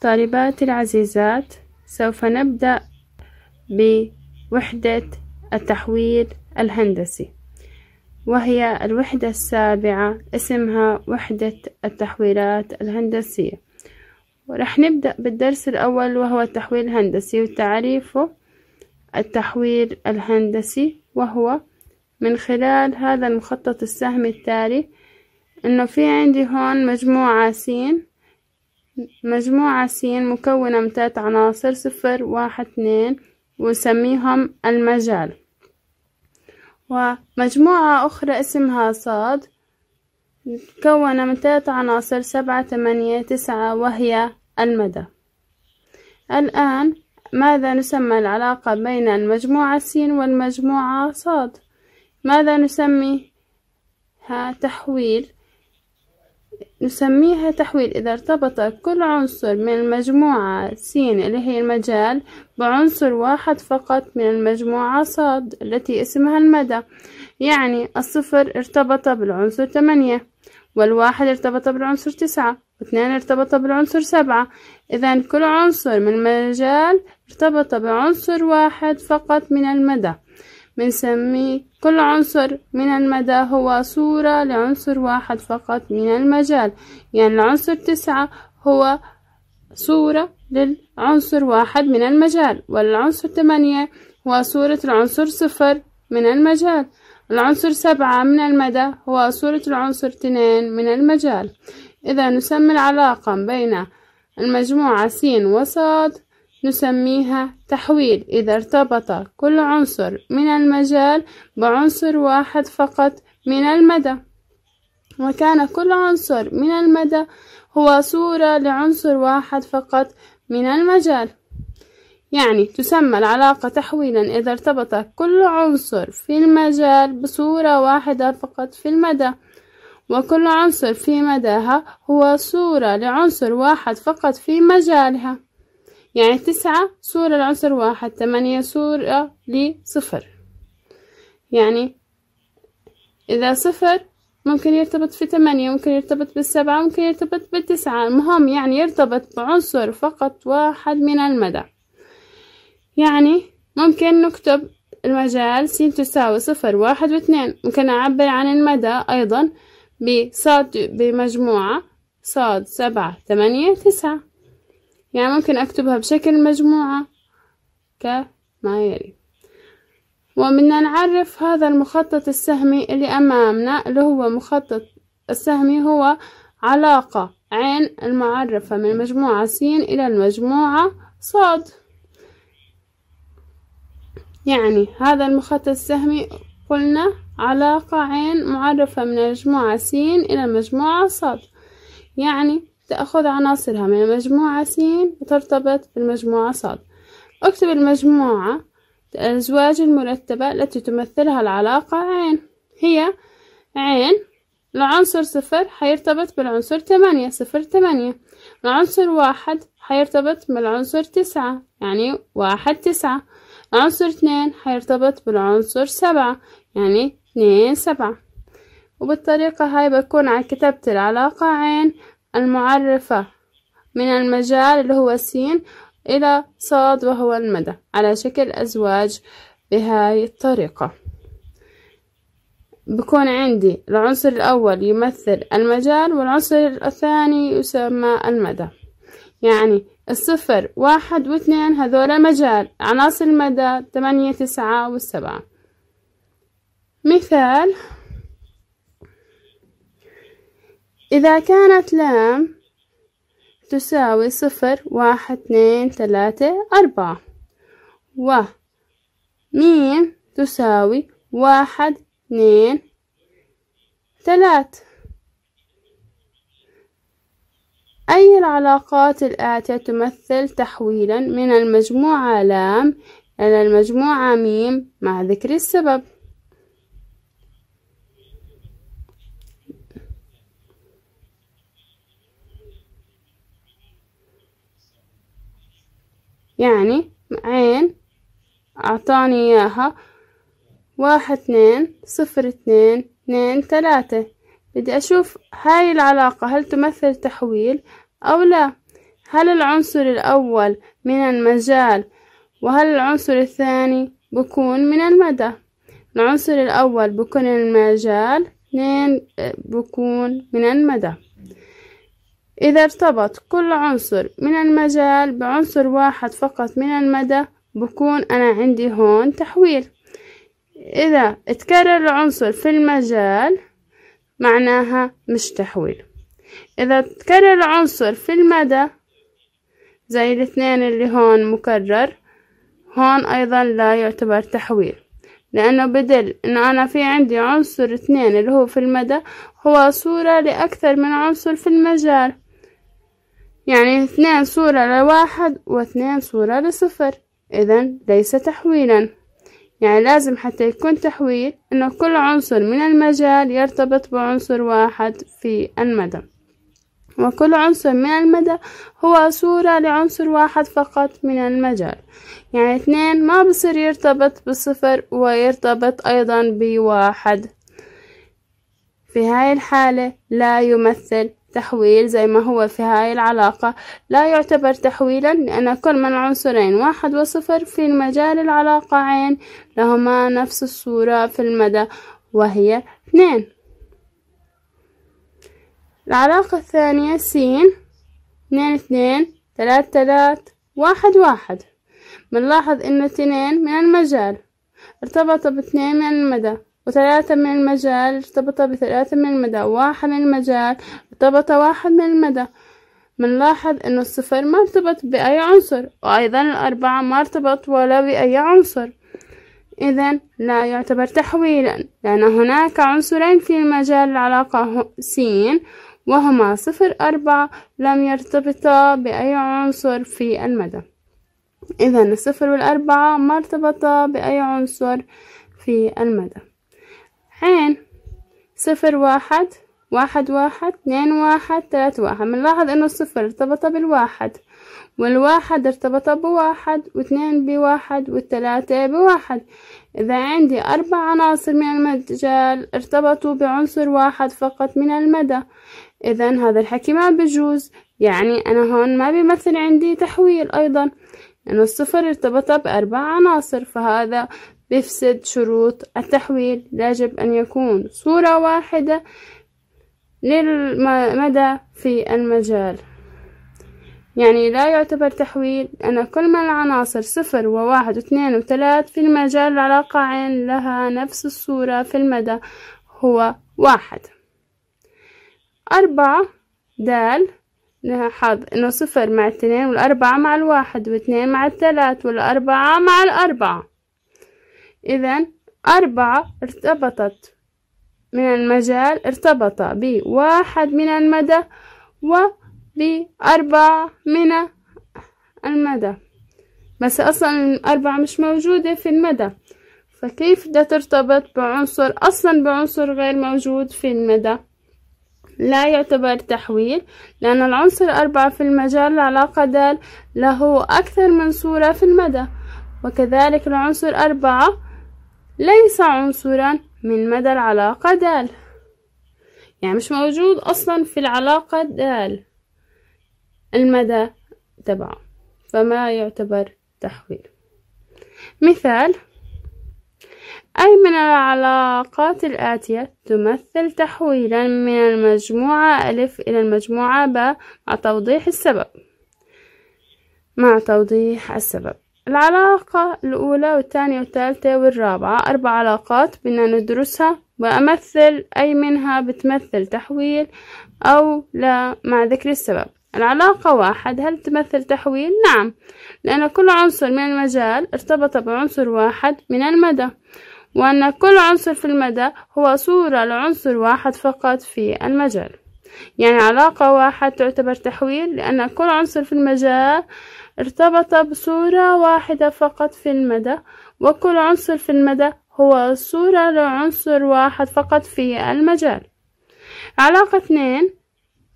طالباتي العزيزات سوف نبدأ بوحدة التحويل الهندسي وهي الوحدة السابعة اسمها وحدة التحويلات الهندسية ورح نبدأ بالدرس الأول وهو التحويل الهندسي وتعريفه التحويل الهندسي وهو من خلال هذا المخطط السهمي التالي انه في عندي هون مجموعة سين مجموعة س مكونة من تلات عناصر صفر واحد اثنين وسميهم المجال ومجموعة أخرى اسمها صاد مكونة من تلات عناصر سبعة ثمانية تسعة وهي المدى الآن ماذا نسمى العلاقة بين المجموعة س والمجموعة صاد ماذا نسميها تحويل نسميها تحويل إذا ارتبط كل عنصر من المجموعة س اللي هي المجال بعنصر واحد فقط من المجموعة ص التي اسمها المدى يعني الصفر ارتبط بالعنصر ثمانية والواحد ارتبط بالعنصر تسعة واثنان ارتبط بالعنصر سبعة إذا كل عنصر من المجال ارتبط بعنصر واحد فقط من المدى بنسميه كل عنصر من المدى هو صورة لعنصر واحد فقط من المجال يعني العنصر تسعة هو صورة للعنصر واحد من المجال والعنصر ثمانية هو صورة العنصر صفر من المجال العنصر سبعة من المدى هو صورة العنصر اثنين من المجال إذا نسمي العلاقة بين المجموعة س وصاد نسميها تحويل إذا ارتبط كل عنصر من المجال بعنصر واحد فقط من المدى وكان كل عنصر من المدى هو صورة لعنصر واحد فقط من المجال يعني تسمى العلاقة تحويلا إذا ارتبط كل عنصر في المجال بصورة واحدة فقط في المدى وكل عنصر في مداها هو صورة لعنصر واحد فقط في مجالها يعني تسعة صورة لعنصر واحد ثمانية صورة لصفر يعني إذا صفر ممكن يرتبط في ثمانية ممكن يرتبط بالسبعة ممكن يرتبط بالتسعة المهم يعني يرتبط بعنصر فقط واحد من المدى يعني ممكن نكتب المجال س تساوي صفر واحد واثنين ممكن أعبر عن المدى أيضا بصاد بمجموعة صاد سبعة ثمانية تسعة يعني ممكن أكتبها بشكل مجموعة كما يلي ومنا نعرف هذا المخطط السهمي اللي أمامنا اللي هو مخطط السهمي هو علاقة عين المعرفة من المجموعة س إلى المجموعة صاد يعني هذا المخطط السهمي قلنا علاقة عين معرفة من المجموعة س إلى المجموعة صاد يعني تأخذ عناصرها من المجموعة س وترتبط بالمجموعة ص اكتب المجموعة الأزواج المرتبة التي تمثلها العلاقة عين هي عين العنصر صفر حيرتبط بالعنصر ثمانية صفر ثمانية العنصر واحد حيرتبط بالعنصر تسعة يعني واحد تسعة العنصر اثنين حيرتبط بالعنصر سبعة يعني اثنين سبعة وبالطريقة هاي بكون على كتبت العلاقة عين المعرفة من المجال اللي هو سين إلى صاد وهو المدى على شكل أزواج بهاي الطريقة بكون عندي العنصر الأول يمثل المجال والعنصر الثاني يسمى المدى يعني الصفر واحد واثنين هذول مجال عناصر المدى تمانية تسعة والسبعة مثال إذا كانت لام تساوي صفر واحد اثنين ثلاثة أربعة وميم تساوي واحد اثنين ثلاث أي العلاقات الآتية تمثل تحويلا من المجموعة لام إلى المجموعة ميم مع ذكر السبب؟ يعني عين أعطاني إياها واحد اثنين صفر اثنين اثنين ثلاثة بدي أشوف هاي العلاقة هل تمثل تحويل أو لا هل العنصر الأول من المجال وهل العنصر الثاني بكون من المدى العنصر الأول بكون من المجال اثنين بكون من المدى إذا ارتبط كل عنصر من المجال بعنصر واحد فقط من المدى بكون أنا عندي هون تحويل إذا اتكرر العنصر في المجال معناها مش تحويل إذا تكرر العنصر في المدى زي الاثنين اللي هون مكرر هون أيضا لا يعتبر تحويل لأنه بدل إنه أنا في عندي عنصر اثنين اللي هو في المدى هو صورة لأكثر من عنصر في المجال يعني اثنان صورة لواحد واثنان صورة لصفر إذا ليس تحويلا يعني لازم حتى يكون تحويل انه كل عنصر من المجال يرتبط بعنصر واحد في المدى وكل عنصر من المدى هو صورة لعنصر واحد فقط من المجال يعني اثنين ما بصير يرتبط بصفر ويرتبط أيضا بواحد في هاي الحالة لا يمثل تحويل زي ما هو في هاي العلاقة لا يعتبر تحويلا لأن كل من عنصرين واحد وصفر في المجال العلاقة عين لهما نفس الصورة في المدى وهي اثنين العلاقة الثانية سين اثنين اثنين ثلاث ثلاث واحد واحد بنلاحظ إن اثنين من المجال ارتبط باثنين من المدى وثلاثة من المجال ارتبط بثلاثة من المدى واحد من المجال ارتبط واحد من المدى منلاحظ إنه الصفر ما ارتبط بأي عنصر وأيضا الأربعة ما ارتبط ولا بأي عنصر إذا لا يعتبر تحويلا لأن هناك عنصرين في مجال العلاقة س وهما صفر أربعة لم يرتبطا بأي عنصر في المدى إذا الصفر والأربعة ما ارتبطا بأي عنصر في المدى حين صفر واحد واحد واحد اثنين واحد ثلاثة واحد بنلاحظ انه الصفر ارتبط بالواحد والواحد ارتبط بواحد واثنين بواحد والثلاثة بواحد إذا عندي أربع عناصر من المجال ارتبطوا بعنصر واحد فقط من المدى إذا هذا الحكي ما بجوز يعني أنا هون ما بيمثل عندي تحويل أيضا لأنه الصفر ارتبط بأربع عناصر فهذا بيفسد شروط التحويل يجب أن يكون صورة واحدة للمدى في المجال يعني لا يعتبر تحويل أن كل من العناصر صفر وواحد واثنين وثلاث في المجال العلاقة عين لها نفس الصورة في المدى هو واحد أربعة دال لها حظ إنه صفر مع اثنين والأربعة مع الواحد واثنين مع الثلاث والأربعة مع الأربعة إذا أربعة ارتبطت من المجال ارتبط بواحد من المدى وبأربعة من المدى بس أصلا أربعة مش موجودة في المدى فكيف بدها ترتبط بعنصر أصلا بعنصر غير موجود في المدى لا يعتبر تحويل لأن العنصر أربعة في المجال العلاقة دال له أكثر من صورة في المدى وكذلك العنصر أربعة ليس عنصرا من مدى العلاقة دال يعني مش موجود أصلا في العلاقة دال المدى تبعه فما يعتبر تحويل مثال أي من العلاقات الآتية تمثل تحويلا من المجموعة ألف إلى المجموعة ب مع توضيح السبب مع توضيح السبب العلاقة الأولى والثانية والثالثة والرابعة أربع علاقات بدنا ندرسها وأمثل أي منها بتمثل تحويل أو لا مع ذكر السبب العلاقة واحد هل تمثل تحويل؟ نعم لأن كل عنصر من المجال ارتبط بعنصر واحد من المدى وأن كل عنصر في المدى هو صورة لعنصر واحد فقط في المجال يعني علاقة واحد تعتبر تحويل لأن كل عنصر في المجال ارتبط بصورة واحدة فقط في المدى وكل عنصر في المدى هو صورة لعنصر واحد فقط في المجال علاقة اثنين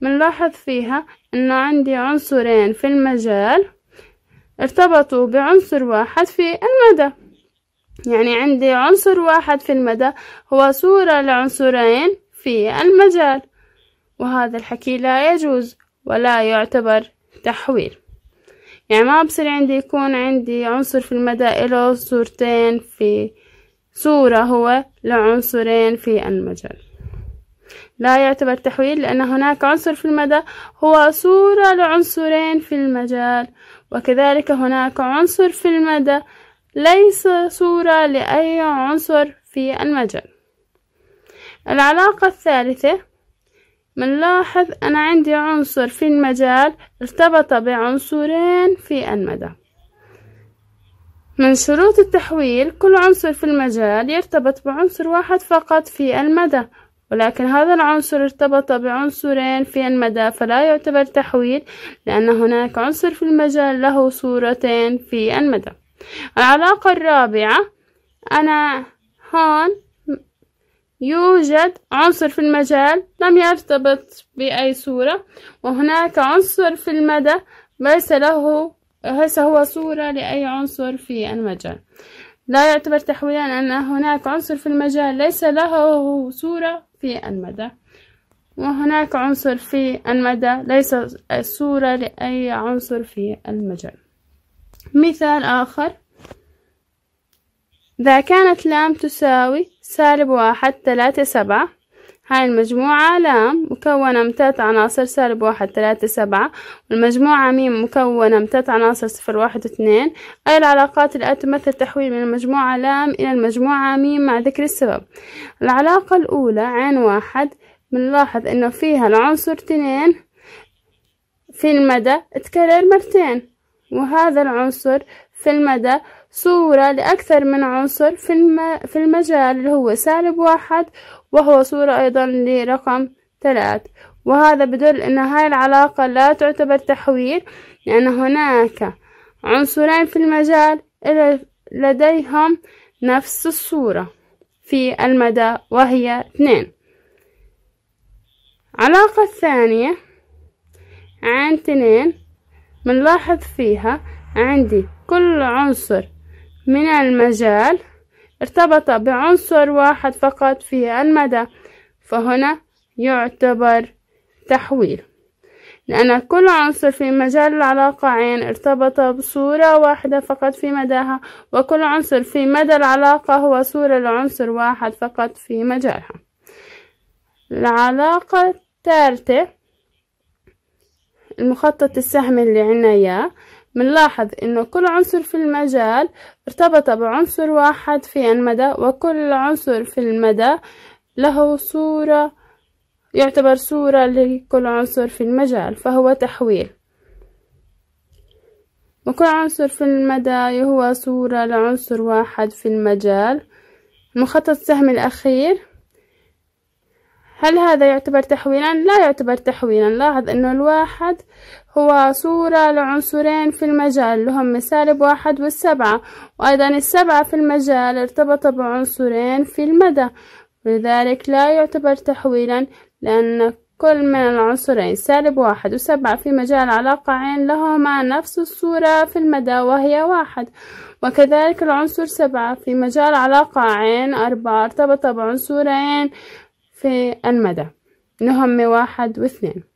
بنلاحظ فيها أنه عندي عنصرين في المجال ارتبطوا بعنصر واحد في المدى يعني عندي عنصر واحد في المدى هو صورة لعنصرين في المجال وهذا الحكي لا يجوز ولا يعتبر تحويل يعني ما بصير عندي يكون عندي عنصر في المدى له صورتين في صورة هو لعنصرين في المجال لا يعتبر تحويل لأن هناك عنصر في المدى هو صورة لعنصرين في المجال وكذلك هناك عنصر في المدى ليس صورة لأي عنصر في المجال العلاقة الثالثة منلاحظ أنا عندي عنصر في المجال ارتبط بعنصرين في المدى من شروط التحويل كل عنصر في المجال يرتبط بعنصر واحد فقط في المدى ولكن هذا العنصر ارتبط بعنصرين في المدى فلا يعتبر تحويل لأن هناك عنصر في المجال له صورتين في المدى العلاقة الرابعة أنا هون يوجد عنصر في المجال لم يرتبط بأي صورة وهناك عنصر في المدى ليس له ليس هو صورة لأي عنصر في المجال لا يعتبر تحويلا أن هناك عنصر في المجال ليس له صورة في المدى وهناك عنصر في المدى ليس صورة لأي عنصر في المجال مثال آخر إذا كانت لام تساوي سالب واحد ثلاثة سبعة هاي المجموعة لام مكونة من تلات عناصر سالب واحد تلاتة سبعة والمجموعة ميم مكونة من تلات عناصر صفر واحد اثنين أي العلاقات الآن تمثل تحويل من المجموعة لام إلى المجموعة ميم مع ذكر السبب العلاقة الأولى عين واحد بنلاحظ إنه فيها العنصر اثنين في المدى تكرر مرتين وهذا العنصر في المدى صورة لأكثر من عنصر في الم... في المجال اللي هو سالب واحد وهو صورة أيضا لرقم ثلاث وهذا بدل أن هاي العلاقة لا تعتبر تحويل لأن هناك عنصرين في المجال لديهم نفس الصورة في المدى وهي اثنين علاقة ثانية عن اثنين بنلاحظ فيها عندي كل عنصر من المجال ارتبط بعنصر واحد فقط في المدى فهنا يعتبر تحويل لأن كل عنصر في مجال العلاقة عين ارتبط بصورة واحدة فقط في مداها وكل عنصر في مدى العلاقة هو صورة لعنصر واحد فقط في مجالها العلاقة الثالثة المخطط السهمي اللي عنا إياه منلاحظ إنه كل عنصر في المجال ارتبط بعنصر واحد في المدى وكل عنصر في المدى له صورة يعتبر صورة لكل عنصر في المجال فهو تحويل وكل عنصر في المدى هو صورة لعنصر واحد في المجال مخطط السهم الأخير هل هذا يعتبر تحويلا؟ لا يعتبر تحويلا لاحظ أنه الواحد هو صورة لعنصرين في المجال لهم سالب واحد والسبعة وأيضا السبعة في المجال ارتبط بعنصرين في المدى لذلك لا يعتبر تحويلا لأن كل من العنصرين سالب واحد وسبعة في مجال علاقة عين لهما نفس الصورة في المدى وهي واحد وكذلك العنصر سبعة في مجال علاقة عين أربعة ارتبط بعنصرين في المدى نهم واحد واثنين